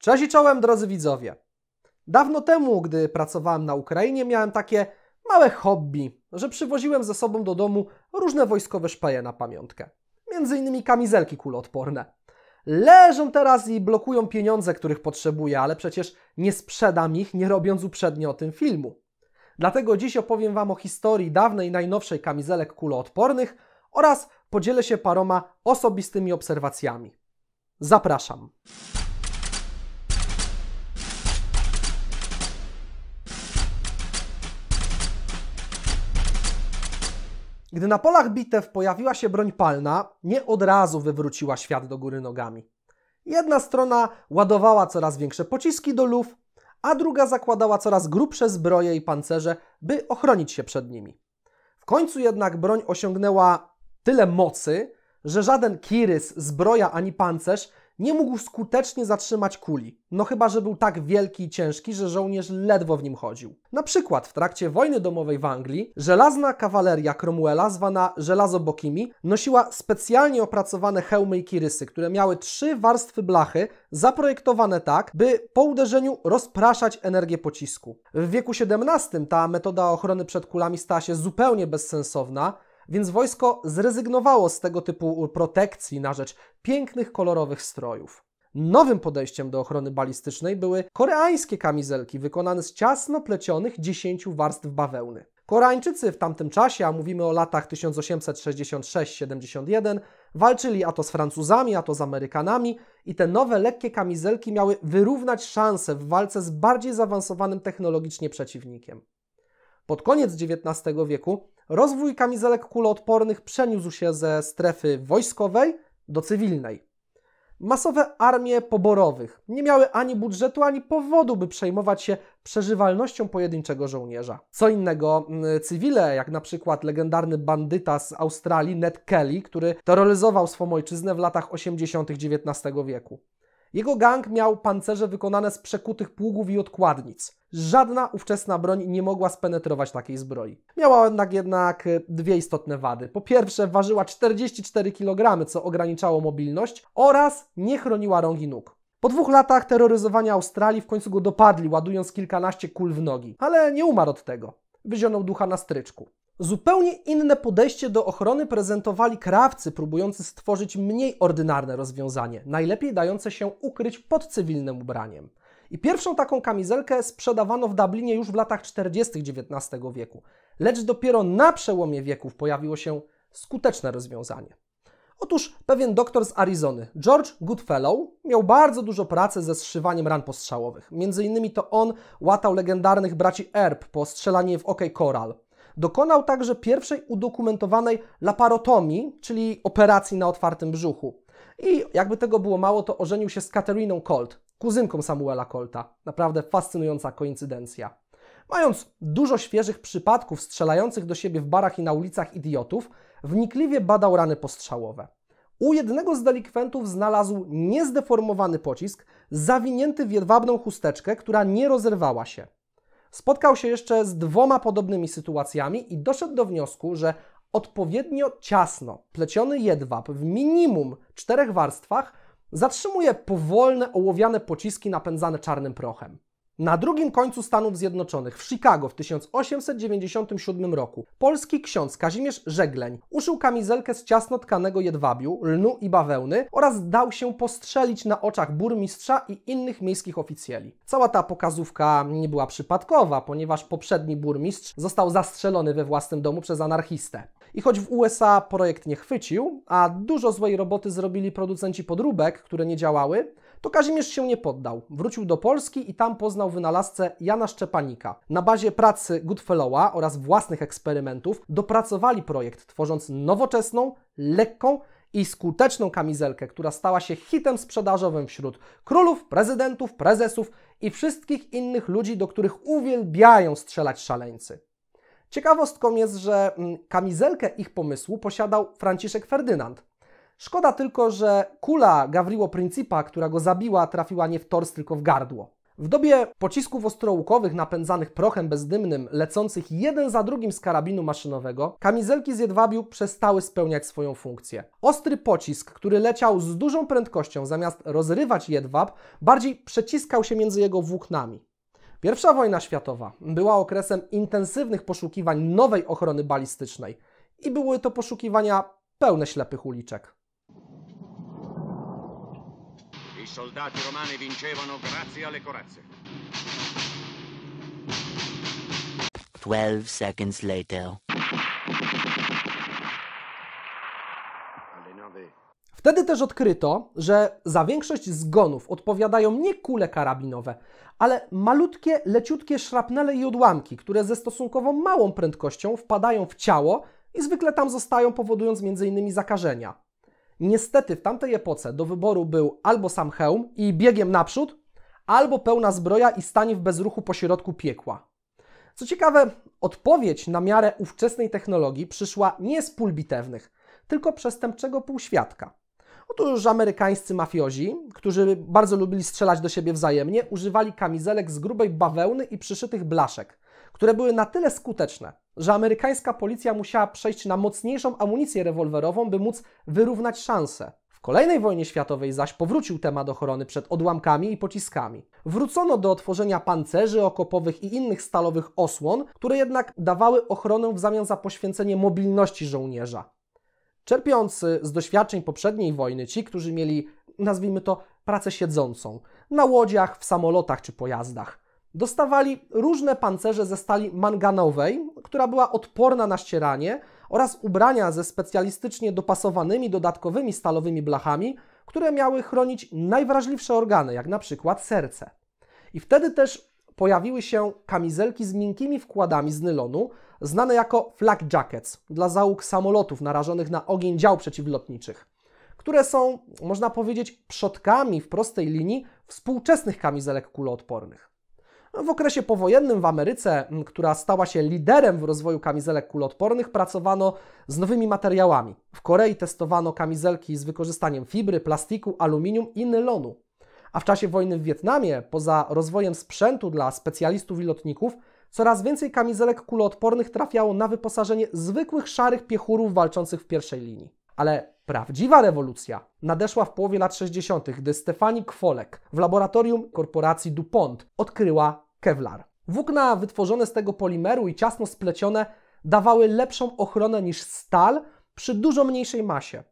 Cześć i czołem, drodzy widzowie. Dawno temu, gdy pracowałem na Ukrainie, miałem takie małe hobby, że przywoziłem ze sobą do domu różne wojskowe szpeje na pamiątkę. Między innymi kamizelki kuloodporne. Leżą teraz i blokują pieniądze, których potrzebuję, ale przecież nie sprzedam ich, nie robiąc uprzednio o tym filmu. Dlatego dziś opowiem Wam o historii dawnej najnowszej kamizelek kuloodpornych oraz podzielę się paroma osobistymi obserwacjami. Zapraszam. Gdy na polach bitew pojawiła się broń palna, nie od razu wywróciła świat do góry nogami. Jedna strona ładowała coraz większe pociski do luf, a druga zakładała coraz grubsze zbroje i pancerze, by ochronić się przed nimi. W końcu jednak broń osiągnęła tyle mocy, że żaden kirys, zbroja ani pancerz nie mógł skutecznie zatrzymać kuli, no chyba że był tak wielki i ciężki, że żołnierz ledwo w nim chodził. Na przykład w trakcie wojny domowej w Anglii żelazna kawaleria Cromwella, zwana żelazobokimi, nosiła specjalnie opracowane hełmy i kirysy, które miały trzy warstwy blachy zaprojektowane tak, by po uderzeniu rozpraszać energię pocisku. W wieku XVII ta metoda ochrony przed kulami stała się zupełnie bezsensowna, więc wojsko zrezygnowało z tego typu protekcji na rzecz pięknych, kolorowych strojów. Nowym podejściem do ochrony balistycznej były koreańskie kamizelki wykonane z ciasno plecionych 10 warstw bawełny. Koreańczycy w tamtym czasie, a mówimy o latach 1866-71, walczyli a to z Francuzami, a to z Amerykanami i te nowe lekkie kamizelki miały wyrównać szanse w walce z bardziej zaawansowanym technologicznie przeciwnikiem. Pod koniec XIX wieku rozwój kamizelek kuloodpornych przeniósł się ze strefy wojskowej do cywilnej. Masowe armie poborowych nie miały ani budżetu, ani powodu, by przejmować się przeżywalnością pojedynczego żołnierza. Co innego mm, cywile, jak na przykład legendarny bandyta z Australii Ned Kelly, który terroryzował swą ojczyznę w latach 80. XIX wieku. Jego gang miał pancerze wykonane z przekutych pługów i odkładnic. Żadna ówczesna broń nie mogła spenetrować takiej zbroi. Miała jednak jednak y, dwie istotne wady. Po pierwsze, ważyła 44 kg, co ograniczało mobilność, oraz nie chroniła rąk i nóg. Po dwóch latach terroryzowania Australii w końcu go dopadli, ładując kilkanaście kul w nogi, ale nie umarł od tego. Wyzionął ducha na stryczku. Zupełnie inne podejście do ochrony prezentowali krawcy próbujący stworzyć mniej ordynarne rozwiązanie, najlepiej dające się ukryć pod cywilnym ubraniem. I pierwszą taką kamizelkę sprzedawano w Dublinie już w latach 40. XIX wieku, lecz dopiero na przełomie wieków pojawiło się skuteczne rozwiązanie. Otóż pewien doktor z Arizony, George Goodfellow, miał bardzo dużo pracy ze zszywaniem ran postrzałowych. Między innymi to on łatał legendarnych braci Erb po strzelanie w OK Coral. Dokonał także pierwszej udokumentowanej laparotomii, czyli operacji na otwartym brzuchu. I jakby tego było mało, to ożenił się z Kateriną Colt, kuzynką Samuela Colta. Naprawdę fascynująca koincydencja. Mając dużo świeżych przypadków strzelających do siebie w barach i na ulicach idiotów, wnikliwie badał rany postrzałowe. U jednego z delikwentów znalazł niezdeformowany pocisk, zawinięty w jedwabną chusteczkę, która nie rozerwała się spotkał się jeszcze z dwoma podobnymi sytuacjami i doszedł do wniosku, że odpowiednio ciasno pleciony jedwab w minimum czterech warstwach zatrzymuje powolne ołowiane pociski napędzane czarnym prochem. Na drugim końcu Stanów Zjednoczonych, w Chicago w 1897 roku, polski ksiądz Kazimierz Żegleń uszył kamizelkę z ciasno tkanego jedwabiu, lnu i bawełny oraz dał się postrzelić na oczach burmistrza i innych miejskich oficjeli. Cała ta pokazówka nie była przypadkowa, ponieważ poprzedni burmistrz został zastrzelony we własnym domu przez anarchistę. I choć w USA projekt nie chwycił, a dużo złej roboty zrobili producenci podróbek, które nie działały, to Kazimierz się nie poddał. Wrócił do Polski i tam poznał wynalazcę Jana Szczepanika. Na bazie pracy Goodfellowa oraz własnych eksperymentów dopracowali projekt, tworząc nowoczesną, lekką i skuteczną kamizelkę, która stała się hitem sprzedażowym wśród królów, prezydentów, prezesów i wszystkich innych ludzi, do których uwielbiają strzelać szaleńcy. Ciekawostką jest, że mm, kamizelkę ich pomysłu posiadał Franciszek Ferdynand, Szkoda tylko, że kula Gavrilo Principa, która go zabiła, trafiła nie w tors, tylko w gardło. W dobie pocisków ostrołukowych napędzanych prochem bezdymnym, lecących jeden za drugim z karabinu maszynowego, kamizelki z jedwabiu przestały spełniać swoją funkcję. Ostry pocisk, który leciał z dużą prędkością, zamiast rozrywać jedwab, bardziej przeciskał się między jego włóknami. Pierwsza wojna światowa była okresem intensywnych poszukiwań nowej ochrony balistycznej i były to poszukiwania pełne ślepych uliczek. soldati romani vincevano grazie alle corazze. 12 seconds later. Wtedy też odkryto, że za większość zgonów odpowiadają nie kule karabinowe, ale malutkie, leciutkie szrapnele i odłamki, które ze stosunkowo małą prędkością wpadają w ciało i zwykle tam zostają, powodując m.in. zakażenia. Niestety w tamtej epoce do wyboru był albo sam hełm i biegiem naprzód, albo pełna zbroja i stanie w bezruchu pośrodku piekła. Co ciekawe, odpowiedź na miarę ówczesnej technologii przyszła nie z pól bitewnych, tylko przestępczego półświadka. Otóż amerykańscy mafiozi, którzy bardzo lubili strzelać do siebie wzajemnie, używali kamizelek z grubej bawełny i przyszytych blaszek które były na tyle skuteczne, że amerykańska policja musiała przejść na mocniejszą amunicję rewolwerową, by móc wyrównać szanse. W kolejnej wojnie światowej zaś powrócił temat ochrony przed odłamkami i pociskami. Wrócono do otworzenia pancerzy okopowych i innych stalowych osłon, które jednak dawały ochronę w zamian za poświęcenie mobilności żołnierza. Czerpiąc z doświadczeń poprzedniej wojny, ci, którzy mieli, nazwijmy to, pracę siedzącą, na łodziach, w samolotach czy pojazdach, Dostawali różne pancerze ze stali manganowej, która była odporna na ścieranie, oraz ubrania ze specjalistycznie dopasowanymi dodatkowymi stalowymi blachami, które miały chronić najwrażliwsze organy, jak na przykład serce. I wtedy też pojawiły się kamizelki z miękkimi wkładami z nylonu, znane jako flak jackets dla załóg samolotów narażonych na ogień dział przeciwlotniczych, które są, można powiedzieć, przodkami w prostej linii współczesnych kamizelek kuloodpornych. W okresie powojennym w Ameryce, która stała się liderem w rozwoju kamizelek kuloodpornych, pracowano z nowymi materiałami. W Korei testowano kamizelki z wykorzystaniem fibry, plastiku, aluminium i nylonu. A w czasie wojny w Wietnamie, poza rozwojem sprzętu dla specjalistów i lotników, coraz więcej kamizelek kuloodpornych trafiało na wyposażenie zwykłych szarych piechurów walczących w pierwszej linii. Ale prawdziwa rewolucja nadeszła w połowie lat 60., gdy Stefani Kwolek w laboratorium korporacji DuPont odkryła kevlar. Włókna wytworzone z tego polimeru i ciasno splecione dawały lepszą ochronę niż stal przy dużo mniejszej masie.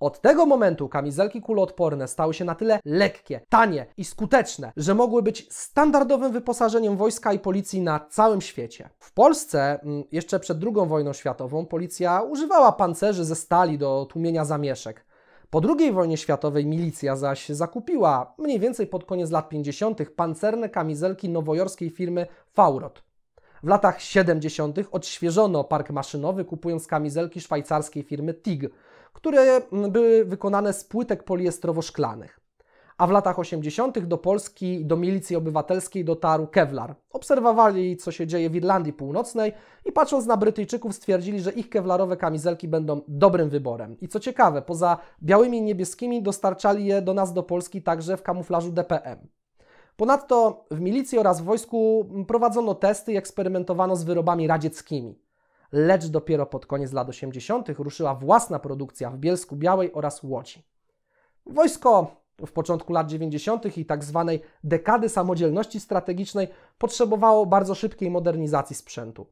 Od tego momentu kamizelki kuloodporne stały się na tyle lekkie, tanie i skuteczne, że mogły być standardowym wyposażeniem wojska i policji na całym świecie. W Polsce mm, jeszcze przed II wojną światową policja używała pancerzy ze stali do tłumienia zamieszek. Po II wojnie światowej milicja zaś zakupiła mniej więcej pod koniec lat 50. pancerne kamizelki nowojorskiej firmy Faurot. W latach 70. odświeżono park maszynowy, kupując kamizelki szwajcarskiej firmy TIG, które były wykonane z płytek poliestrowo-szklanych. A w latach 80. do Polski, do milicji obywatelskiej dotarł Kevlar. Obserwowali, co się dzieje w Irlandii Północnej i patrząc na Brytyjczyków stwierdzili, że ich kewlarowe kamizelki będą dobrym wyborem. I co ciekawe, poza białymi i niebieskimi dostarczali je do nas do Polski także w kamuflażu DPM. Ponadto w milicji oraz w wojsku prowadzono testy i eksperymentowano z wyrobami radzieckimi lecz dopiero pod koniec lat 80. ruszyła własna produkcja w Bielsku Białej oraz Łodzi. Wojsko w początku lat 90. i tak zwanej dekady samodzielności strategicznej potrzebowało bardzo szybkiej modernizacji sprzętu.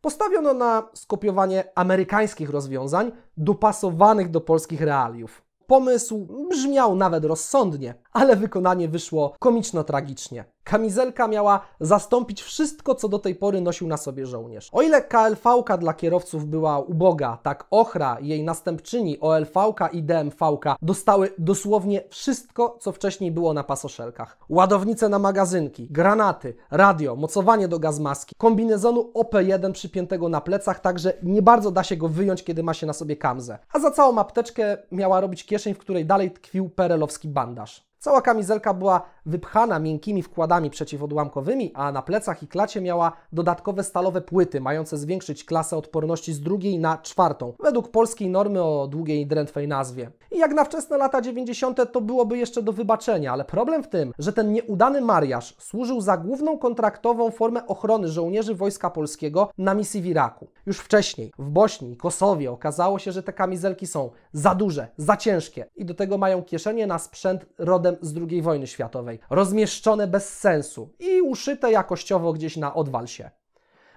Postawiono na skopiowanie amerykańskich rozwiązań dopasowanych do polskich realiów. Pomysł brzmiał nawet rozsądnie, ale wykonanie wyszło komiczno-tragicznie. Kamizelka miała zastąpić wszystko, co do tej pory nosił na sobie żołnierz. O ile klv dla kierowców była uboga, tak Ochra, jej następczyni, olv i dmv dostały dosłownie wszystko, co wcześniej było na pasoszelkach. Ładownice na magazynki, granaty, radio, mocowanie do gazmaski, kombinezonu OP1 przypiętego na plecach, także nie bardzo da się go wyjąć, kiedy ma się na sobie kamzę. A za całą apteczkę miała robić kieszeń, w której dalej tkwił perelowski bandaż. Cała kamizelka była wypchana miękkimi wkładami przeciwodłamkowymi, a na plecach i klacie miała dodatkowe stalowe płyty, mające zwiększyć klasę odporności z drugiej na czwartą, według polskiej normy o długiej i drętwej nazwie. I jak na wczesne lata 90. to byłoby jeszcze do wybaczenia, ale problem w tym, że ten nieudany mariaż służył za główną kontraktową formę ochrony żołnierzy Wojska Polskiego na misji w Iraku. Już wcześniej, w Bośni i Kosowie okazało się, że te kamizelki są za duże, za ciężkie i do tego mają kieszenie na sprzęt rodem z II wojny światowej, rozmieszczone bez sensu i uszyte jakościowo gdzieś na odwalsie.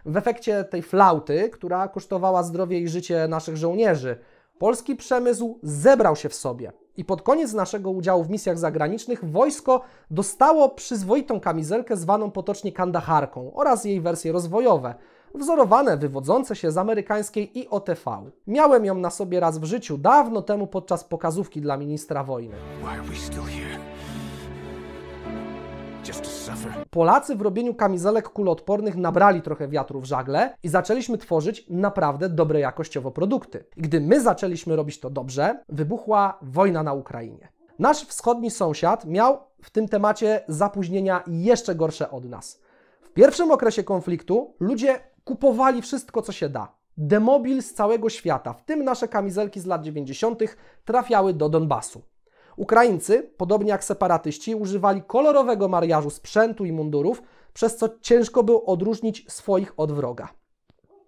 W efekcie tej flauty, która kosztowała zdrowie i życie naszych żołnierzy, polski przemysł zebrał się w sobie i pod koniec naszego udziału w misjach zagranicznych wojsko dostało przyzwoitą kamizelkę zwaną potocznie kandaharką oraz jej wersje rozwojowe – wzorowane wywodzące się z amerykańskiej IOTV. Miałem ją na sobie raz w życiu, dawno temu podczas pokazówki dla ministra wojny. Polacy w robieniu kamizelek kuloodpornych nabrali trochę wiatru w żagle i zaczęliśmy tworzyć naprawdę dobre jakościowo produkty. I gdy my zaczęliśmy robić to dobrze, wybuchła wojna na Ukrainie. Nasz wschodni sąsiad miał w tym temacie zapóźnienia jeszcze gorsze od nas. W pierwszym okresie konfliktu ludzie kupowali wszystko, co się da. Demobil z całego świata, w tym nasze kamizelki z lat 90., trafiały do Donbasu. Ukraińcy, podobnie jak separatyści, używali kolorowego mariażu sprzętu i mundurów, przez co ciężko było odróżnić swoich od wroga.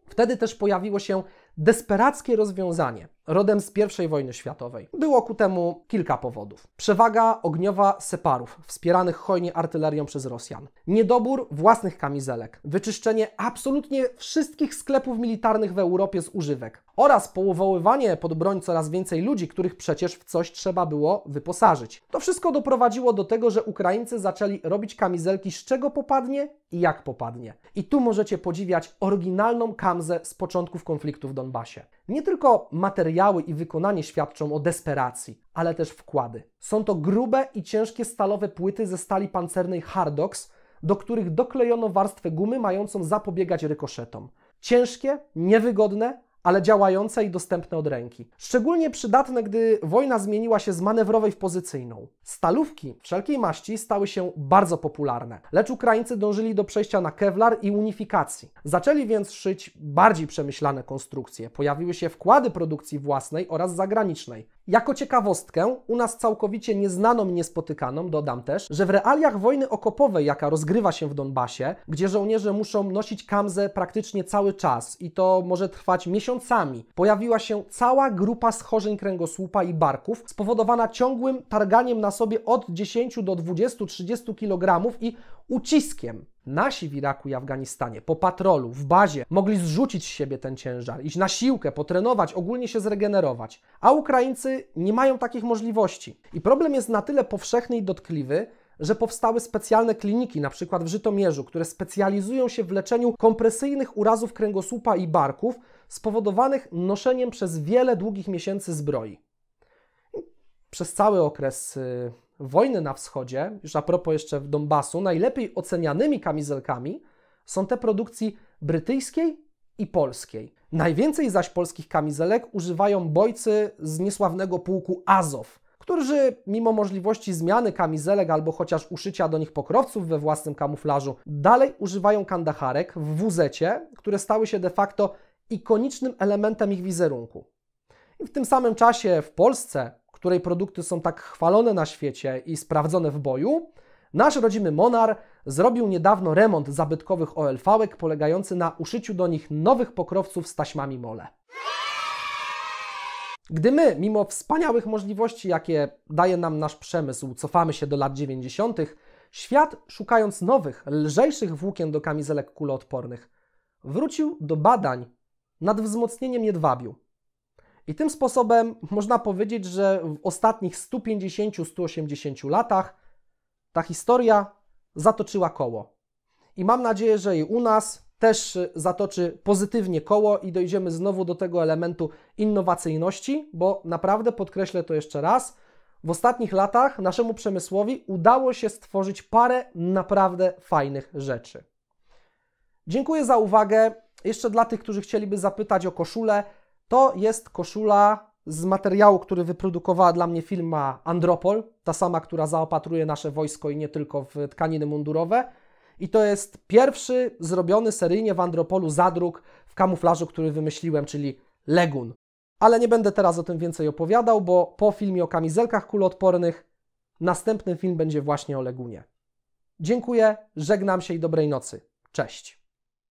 Wtedy też pojawiło się desperackie rozwiązanie – rodem z I wojny światowej. Było ku temu kilka powodów. Przewaga ogniowa separów, wspieranych hojnie artylerią przez Rosjan. Niedobór własnych kamizelek. Wyczyszczenie absolutnie wszystkich sklepów militarnych w Europie z używek. Oraz powoływanie pod broń coraz więcej ludzi, których przecież w coś trzeba było wyposażyć. To wszystko doprowadziło do tego, że Ukraińcy zaczęli robić kamizelki z czego popadnie i jak popadnie. I tu możecie podziwiać oryginalną kamzę z początków konfliktu w Donbasie. Nie tylko materiał materiały i wykonanie świadczą o desperacji, ale też wkłady. Są to grube i ciężkie stalowe płyty ze stali pancernej Hardox, do których doklejono warstwę gumy mającą zapobiegać rykoszetom. Ciężkie, niewygodne, ale działające i dostępne od ręki. Szczególnie przydatne, gdy wojna zmieniła się z manewrowej w pozycyjną. Stalówki wszelkiej maści stały się bardzo popularne, lecz Ukraińcy dążyli do przejścia na kevlar i unifikacji. Zaczęli więc szyć bardziej przemyślane konstrukcje. Pojawiły się wkłady produkcji własnej oraz zagranicznej. Jako ciekawostkę, u nas całkowicie nieznaną i niespotykaną, dodam też, że w realiach wojny okopowej, jaka rozgrywa się w Donbasie, gdzie żołnierze muszą nosić kamzę praktycznie cały czas i to może trwać miesiącami, pojawiła się cała grupa schorzeń kręgosłupa i barków spowodowana ciągłym targaniem na sobie od 10 do 20-30 kg i uciskiem nasi w Iraku i Afganistanie po patrolu, w bazie, mogli zrzucić z siebie ten ciężar, iść na siłkę, potrenować, ogólnie się zregenerować, a Ukraińcy nie mają takich możliwości. I problem jest na tyle powszechny i dotkliwy, że powstały specjalne kliniki, na przykład w Żytomierzu, które specjalizują się w leczeniu kompresyjnych urazów kręgosłupa i barków spowodowanych noszeniem przez wiele długich miesięcy zbroi. Przez cały okres y, wojny na wschodzie, już a propos jeszcze w Donbasu, najlepiej ocenianymi kamizelkami są te produkcji brytyjskiej i polskiej. Najwięcej zaś polskich kamizelek używają bojcy z niesławnego pułku Azow, którzy mimo możliwości zmiany kamizelek albo chociaż uszycia do nich pokrowców we własnym kamuflażu, dalej używają kandaharek w wuzecie, które stały się de facto ikonicznym elementem ich wizerunku. I w tym samym czasie w Polsce której produkty są tak chwalone na świecie i sprawdzone w boju, nasz rodzimy Monar zrobił niedawno remont zabytkowych olv polegający na uszyciu do nich nowych pokrowców z taśmami mole. Gdy my, mimo wspaniałych możliwości, jakie daje nam nasz przemysł, cofamy się do lat 90., świat, szukając nowych, lżejszych włókien do kamizelek kuloodpornych, wrócił do badań nad wzmocnieniem jedwabiu. I tym sposobem można powiedzieć, że w ostatnich 150-180 latach ta historia zatoczyła koło. I mam nadzieję, że i u nas też zatoczy pozytywnie koło i dojdziemy znowu do tego elementu innowacyjności, bo naprawdę podkreślę to jeszcze raz. W ostatnich latach naszemu przemysłowi udało się stworzyć parę naprawdę fajnych rzeczy. Dziękuję za uwagę. Jeszcze dla tych, którzy chcieliby zapytać o koszulę, to jest koszula z materiału, który wyprodukowała dla mnie firma Andropol, ta sama, która zaopatruje nasze wojsko i nie tylko w tkaniny mundurowe. I to jest pierwszy zrobiony seryjnie w Andropolu zadruk w kamuflażu, który wymyśliłem, czyli Legun. Ale nie będę teraz o tym więcej opowiadał, bo po filmie o kamizelkach kuloodpornych następny film będzie właśnie o Legunie. Dziękuję, żegnam się i dobrej nocy. Cześć.